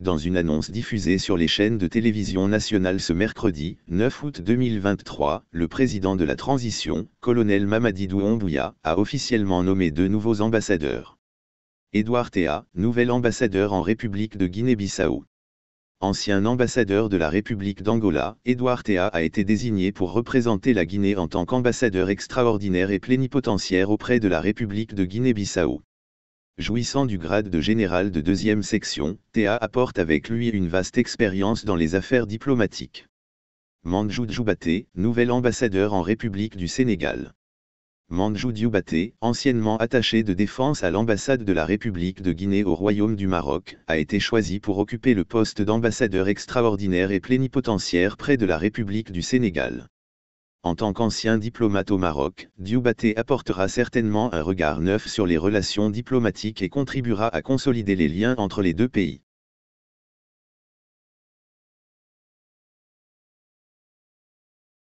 Dans une annonce diffusée sur les chaînes de télévision nationale ce mercredi 9 août 2023, le président de la transition, colonel Mamadidou Ombouya, a officiellement nommé deux nouveaux ambassadeurs. Édouard Théa, nouvel ambassadeur en République de Guinée-Bissau. Ancien ambassadeur de la République d'Angola, Édouard Théa a été désigné pour représenter la Guinée en tant qu'ambassadeur extraordinaire et plénipotentiaire auprès de la République de Guinée-Bissau. Jouissant du grade de général de deuxième section, Théa apporte avec lui une vaste expérience dans les affaires diplomatiques. Mandjou Djoubaté, nouvel ambassadeur en République du Sénégal. Mandjou Djoubaté, anciennement attaché de défense à l'ambassade de la République de Guinée au Royaume du Maroc, a été choisi pour occuper le poste d'ambassadeur extraordinaire et plénipotentiaire près de la République du Sénégal. En tant qu'ancien diplomate au Maroc, Dioubaté apportera certainement un regard neuf sur les relations diplomatiques et contribuera à consolider les liens entre les deux pays.